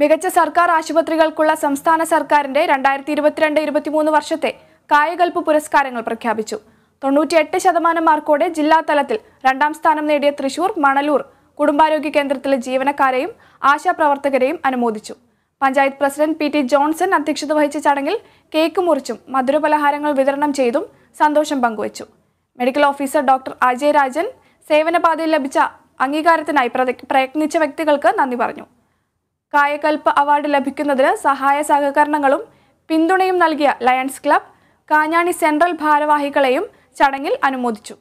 മികച്ച സർക്കാർ ആശുപത്രികൾക്കുള്ള സംസ്ഥാന സർക്കാരിന്റെ രണ്ടായിരത്തി ഇരുപത്തിരണ്ട് ഇരുപത്തിമൂന്ന് വർഷത്തെ കായകൽപ്പ് പുരസ്കാരങ്ങൾ പ്രഖ്യാപിച്ചു തൊണ്ണൂറ്റിയെട്ട് ശതമാനം മാർക്കോടെ ജില്ലാ തലത്തിൽ രണ്ടാം സ്ഥാനം നേടിയ തൃശൂർ മണലൂർ കുടുംബാരോഗ്യ കേന്ദ്രത്തിലെ ജീവനക്കാരെയും ആശാപ്രവർത്തകരെയും അനുമോദിച്ചു panchayat president P T Johnson അധ്യക്ഷത വഹിച്ച ചടങ്ങിൽ കേക്ക് മുറിച്ചും മധുരപലഹാരങ്ങൾ വിതരണം ചെയ്തും സന്തോഷം പങ്കുവച്ചു medical officer doctor Ajayarajan Rajan സേവനപാതയിൽ ലഭിച്ച അംഗീകാരത്തിനായി പ്രയത്നിച്ച വ്യക്തികൾക്ക് നന്ദി പറഞ്ഞു കായകൽപ്പ് അവാർഡ് ലഭിക്കുന്നതിന് സഹായ സഹകരണങ്ങളും പിന്തുണയും നൽകിയ ലയൺസ് ക്ലബ് കാഞ്ഞാണി സെൻട്രൽ ഭാരവാഹികളെയും ചടങ്ങിൽ അനുമോദിച്ചു